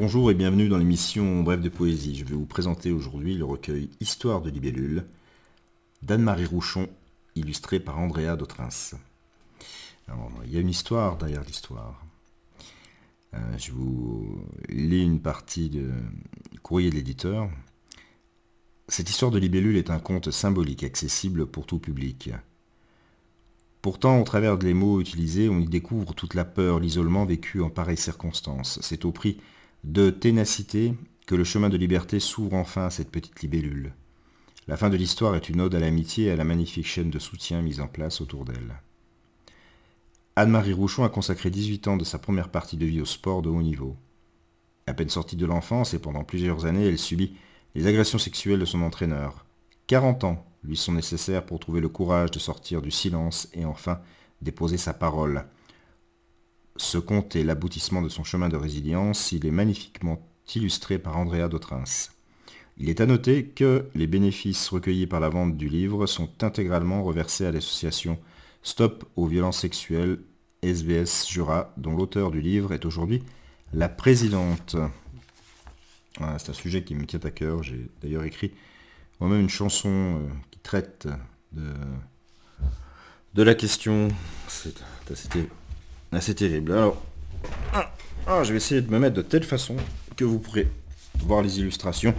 Bonjour et bienvenue dans l'émission Bref de poésie. Je vais vous présenter aujourd'hui le recueil Histoire de Libellule d'Anne-Marie Rouchon, illustré par Andrea Dautrins. il y a une histoire derrière l'histoire. Euh, je vous lis une partie de courrier de l'éditeur. Cette histoire de Libellule est un conte symbolique, accessible pour tout public. Pourtant, au travers des mots utilisés, on y découvre toute la peur, l'isolement vécu en pareilles circonstances. C'est au prix de ténacité que le chemin de liberté s'ouvre enfin à cette petite libellule. La fin de l'histoire est une ode à l'amitié et à la magnifique chaîne de soutien mise en place autour d'elle. Anne-Marie Rouchon a consacré 18 ans de sa première partie de vie au sport de haut niveau. À peine sortie de l'enfance et pendant plusieurs années, elle subit les agressions sexuelles de son entraîneur. 40 ans lui sont nécessaires pour trouver le courage de sortir du silence et enfin déposer sa parole. Ce conte est l'aboutissement de son chemin de résilience, il est magnifiquement illustré par Andrea Dautrins. Il est à noter que les bénéfices recueillis par la vente du livre sont intégralement reversés à l'association Stop aux violences sexuelles SBS Jura, dont l'auteur du livre est aujourd'hui la présidente. c'est un sujet qui me tient à cœur. J'ai d'ailleurs écrit moi-même une chanson euh, qui traite de, la question. Ah, c'est terrible. Alors, ah, ah, je vais essayer de me mettre de telle façon que vous pourrez voir les illustrations.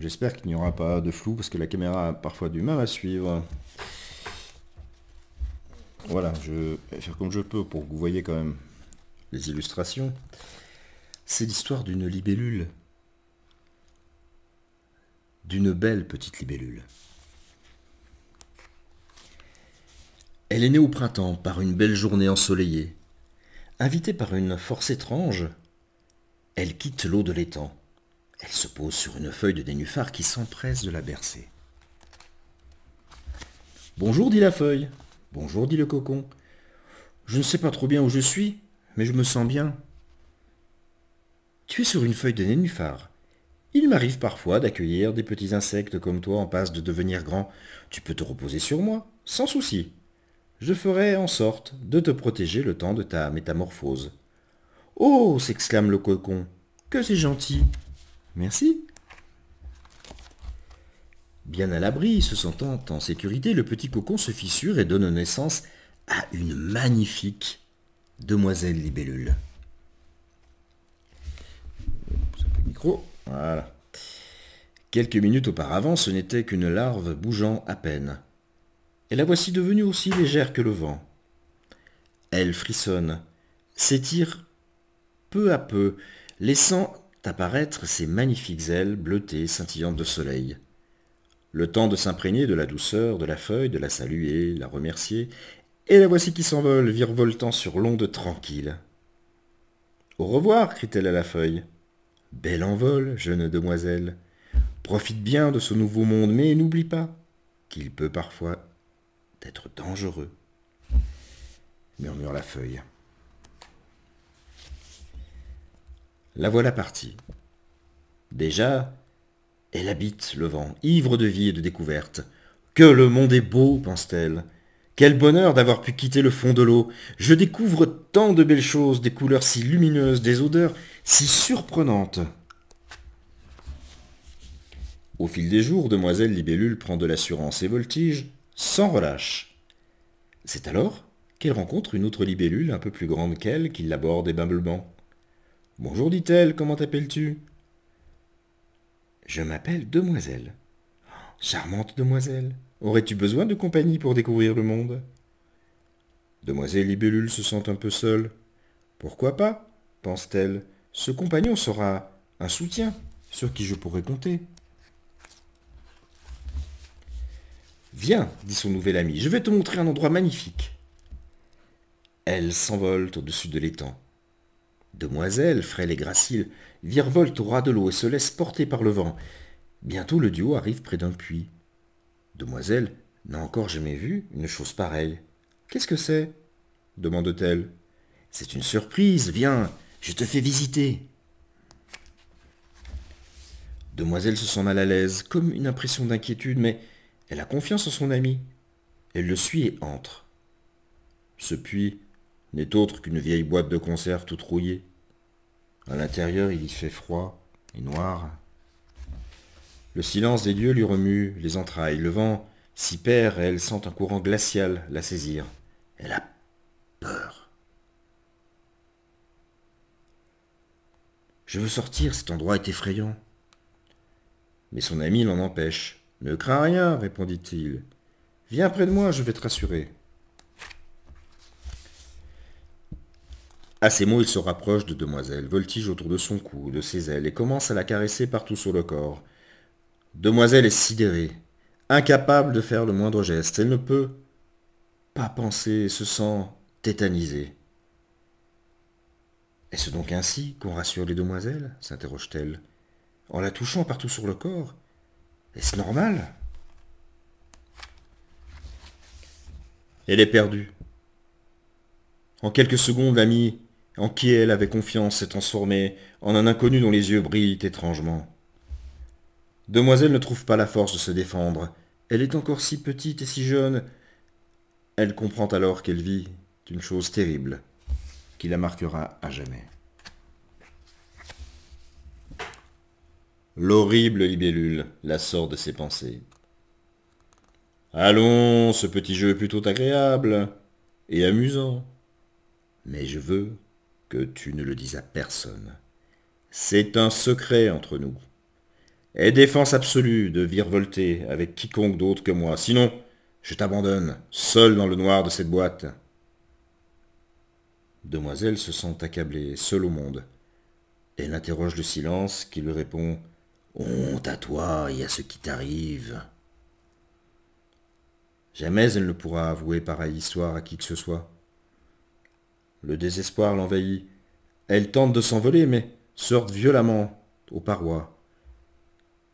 J'espère qu'il n'y aura pas de flou parce que la caméra a parfois du mal à suivre. Voilà, je vais faire comme je peux pour que vous voyez quand même les illustrations. C'est l'histoire d'une libellule. D'une belle petite libellule. Elle est née au printemps par une belle journée ensoleillée. Invitée par une force étrange, elle quitte l'eau de l'étang. Elle se pose sur une feuille de nénuphar qui s'empresse de la bercer. Bonjour, dit la feuille. Bonjour, dit le cocon. Je ne sais pas trop bien où je suis, mais je me sens bien. Tu es sur une feuille de nénuphar. Il m'arrive parfois d'accueillir des petits insectes comme toi en passe de devenir grand. Tu peux te reposer sur moi, sans souci je ferai en sorte de te protéger le temps de ta métamorphose. Oh s'exclame le cocon. Que c'est gentil. Merci. Bien à l'abri, se sentant en sécurité, le petit cocon se fissure et donne naissance à une magnifique demoiselle libellule. Quelques minutes auparavant, ce n'était qu'une larve bougeant à peine et la voici devenue aussi légère que le vent. Elle frissonne, s'étire peu à peu, laissant apparaître ses magnifiques ailes bleutées scintillantes de soleil. Le temps de s'imprégner de la douceur de la feuille, de la saluer, la remercier, et la voici qui s'envole, virevoltant sur l'onde tranquille. Au revoir, crie-t-elle à la feuille. Belle envol, jeune demoiselle. Profite bien de ce nouveau monde, mais n'oublie pas qu'il peut parfois d'être dangereux, murmure la feuille. La voilà partie. Déjà, elle habite le vent, ivre de vie et de découverte. Que le monde est beau, pense-t-elle. Quel bonheur d'avoir pu quitter le fond de l'eau. Je découvre tant de belles choses, des couleurs si lumineuses, des odeurs si surprenantes. Au fil des jours, demoiselle Libellule prend de l'assurance et voltige, sans relâche. C'est alors qu'elle rencontre une autre libellule un peu plus grande qu'elle qui l'aborde ébimblement. « Bonjour, dit-elle, comment t'appelles-tu Je m'appelle Demoiselle. Charmante demoiselle, aurais-tu besoin de compagnie pour découvrir le monde Demoiselle Libellule se sent un peu seule. Pourquoi pas pense-t-elle. Ce compagnon sera un soutien sur qui je pourrai compter. Viens, dit son nouvel ami, je vais te montrer un endroit magnifique. Elle s'envolent au-dessus de l'étang. Demoiselle, frêle et graciles, virevoltent au ras de l'eau et se laisse porter par le vent. Bientôt le duo arrive près d'un puits. Demoiselle n'a encore jamais vu une chose pareille. Qu'est-ce que c'est demande-t-elle. C'est une surprise, viens, je te fais visiter. Demoiselle se sent mal à l'aise, comme une impression d'inquiétude, mais elle a confiance en son ami. Elle le suit et entre. Ce puits n'est autre qu'une vieille boîte de conserve toute rouillée. À l'intérieur, il y fait froid et noir. Le silence des lieux lui remue les entrailles. Le vent s'y perd et elle sent un courant glacial la saisir. Elle a peur. Je veux sortir, cet endroit est effrayant. Mais son ami l'en empêche. Ne crains rien, répondit-il. Viens près de moi, je vais te rassurer. À ces mots, il se rapproche de demoiselle, voltige autour de son cou, de ses ailes, et commence à la caresser partout sur le corps. Demoiselle est sidérée, incapable de faire le moindre geste. Elle ne peut pas penser se sent tétanisée. Est-ce donc ainsi qu'on rassure les demoiselles s'interroge-t-elle. En la touchant partout sur le corps est-ce normal Elle est perdue. En quelques secondes, l'ami en qui elle avait confiance s'est transformé en un inconnu dont les yeux brillent étrangement. Demoiselle ne trouve pas la force de se défendre. Elle est encore si petite et si jeune. Elle comprend alors qu'elle vit une chose terrible qui la marquera à jamais. L'horrible libellule la sort de ses pensées. Allons, ce petit jeu est plutôt agréable et amusant. Mais je veux que tu ne le dises à personne. C'est un secret entre nous. Et défense absolue de virevolter avec quiconque d'autre que moi. Sinon, je t'abandonne, seul dans le noir de cette boîte. Demoiselle se sent accablée, seule au monde. Elle interroge le silence qui lui répond Honte à toi et à ce qui t'arrive. Jamais elle ne pourra avouer pareille histoire à qui que ce soit. Le désespoir l'envahit. Elle tente de s'envoler, mais sort violemment aux parois.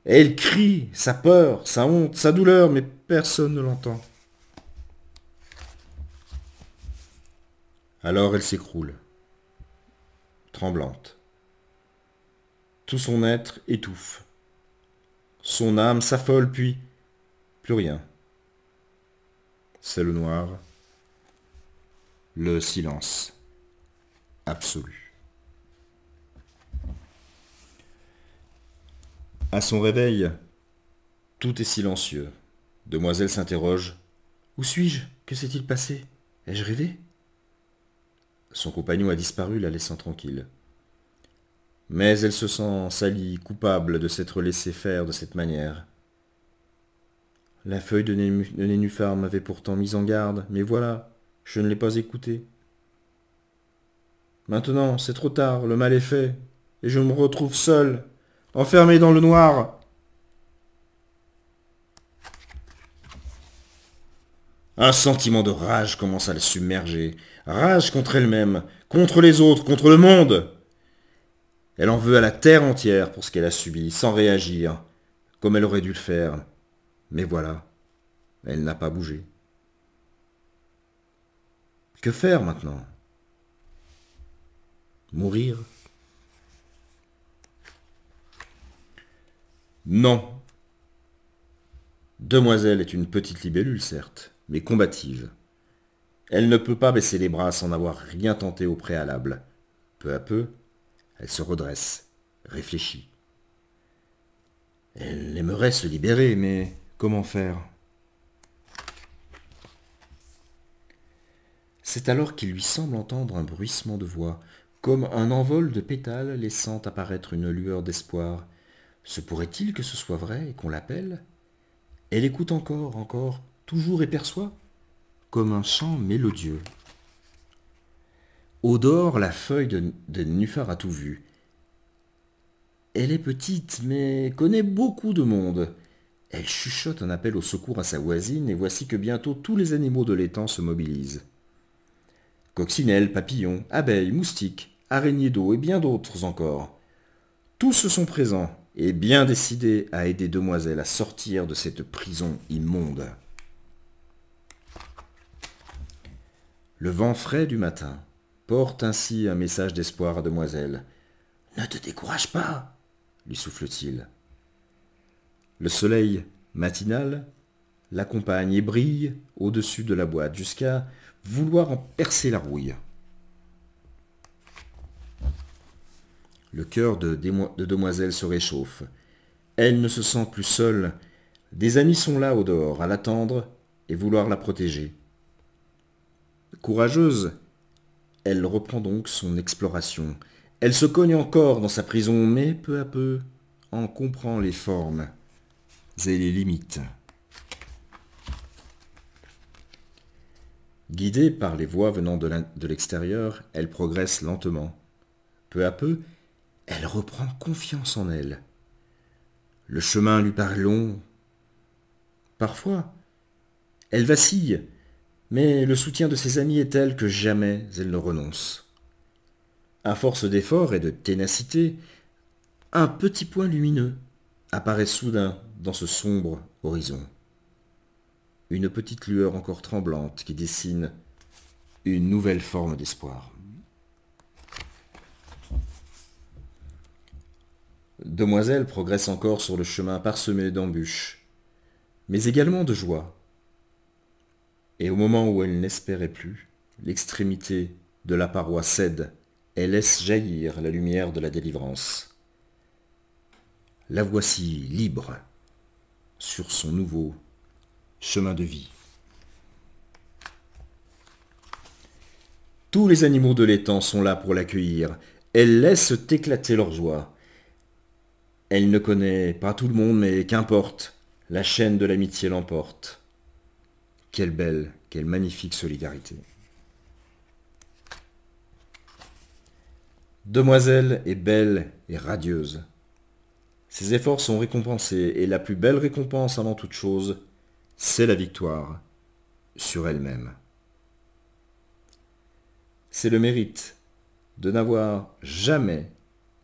Elle crie sa peur, sa honte, sa douleur, mais personne ne l'entend. Alors elle s'écroule, tremblante. Tout son être étouffe. Son âme s'affole puis... Plus rien. C'est le noir. Le silence absolu. À son réveil, tout est silencieux. Demoiselle s'interroge. Où suis-je Que s'est-il passé Ai-je rêvé Son compagnon a disparu, la laissant tranquille. Mais elle se sent salie, coupable de s'être laissée faire de cette manière. La feuille de, Nénuphar m'avait pourtant mise en garde, mais voilà, je ne l'ai pas écoutée. Maintenant, c'est trop tard, le mal est fait, et je me retrouve seul, enfermé dans le noir. Un sentiment de rage commence à la submerger, rage contre elle-même, contre les autres, contre le monde. Elle en veut à la terre entière pour ce qu'elle a subi, sans réagir, comme elle aurait dû le faire. Mais voilà, elle n'a pas bougé. Que faire maintenant Mourir Non. Demoiselle est une petite libellule, certes, mais combative. Elle ne peut pas baisser les bras sans avoir rien tenté au préalable. Peu à peu, elle se redresse, réfléchit. Elle aimerait se libérer, mais comment faire C'est alors qu'il lui semble entendre un bruissement de voix, comme un envol de pétales laissant apparaître une lueur d'espoir. Se pourrait-il que ce soit vrai et qu'on l'appelle Elle écoute encore, encore, toujours et perçoit, comme un chant mélodieux. Au dehors, la feuille de, Nuffar a tout vu. Elle est petite, mais connaît beaucoup de monde. Elle chuchote un appel au secours à sa voisine, et voici que bientôt tous les animaux de l'étang se mobilisent. Coccinelles, papillons, abeilles, moustiques, araignées d'eau et bien d'autres encore. Tous sont présents et bien décidés à aider Demoiselle à sortir de cette prison immonde. Le vent frais du matin porte ainsi un message d'espoir à demoiselle. Ne te décourage pas, lui souffle-t-il. Le soleil matinal l'accompagne et brille au-dessus de la boîte jusqu'à vouloir en percer la rouille. Le cœur de, demoiselle se réchauffe. Elle ne se sent plus seule. Des amis sont là au dehors à l'attendre et vouloir la protéger. Courageuse, elle reprend donc son exploration. Elle se cogne encore dans sa prison, mais peu à peu en comprend les formes et les limites. Guidée par les voix venant de l'extérieur, elle progresse lentement. Peu à peu, elle reprend confiance en elle. Le chemin lui parle long. Parfois, elle vacille, mais le soutien de ses amis est tel que jamais elle ne renonce. À force d'efforts et de ténacité, un petit point lumineux apparaît soudain dans ce sombre horizon. Une petite lueur encore tremblante qui dessine une nouvelle forme d'espoir. Demoiselle progresse encore sur le chemin parsemé d'embûches, mais également de joie. Et au moment où elle n'espérait plus, l'extrémité de la paroi cède et laisse jaillir la lumière de la délivrance. La voici libre sur son nouveau chemin de vie. Tous les animaux de l'étang sont là pour l'accueillir. Elle laisse éclater leur joie. Elle ne connaît pas tout le monde, mais qu'importe, la chaîne de l'amitié l'emporte. Quelle belle, quelle magnifique solidarité. Demoiselle est belle et radieuse. Ses efforts sont récompensés, et la plus belle récompense avant toute chose, c'est la victoire sur elle-même. C'est le mérite de n'avoir jamais,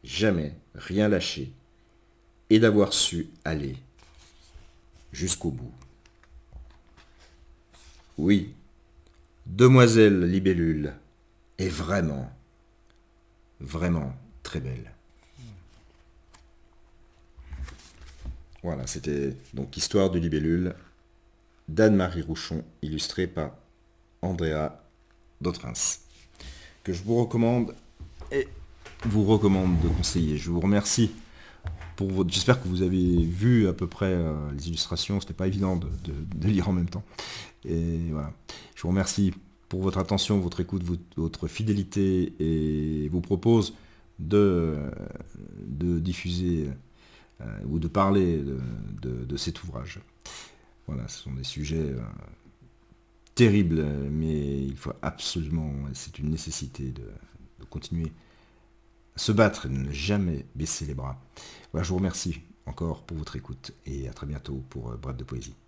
jamais rien lâché, et d'avoir su aller jusqu'au bout. Oui. Demoiselle Libellule est vraiment, vraiment très belle. Voilà, c'était donc Histoire de Libellule d'Anne-Marie Rouchon, illustrée par Andrea Dautrins, que je vous recommande et vous recommande de conseiller. Je vous remercie. J'espère que vous avez vu à peu près euh, les illustrations, ce n'était pas évident de, lire en même temps. Et voilà. Je vous remercie pour votre attention, votre écoute, votre, fidélité et vous propose de, diffuser euh, ou de parler de, cet ouvrage. Voilà, ce sont des sujets euh, terribles, mais il faut absolument, c'est une nécessité de continuer se battre et ne jamais baisser les bras. Voilà, je vous remercie encore pour votre écoute et à très bientôt pour euh, Bref de Poésie.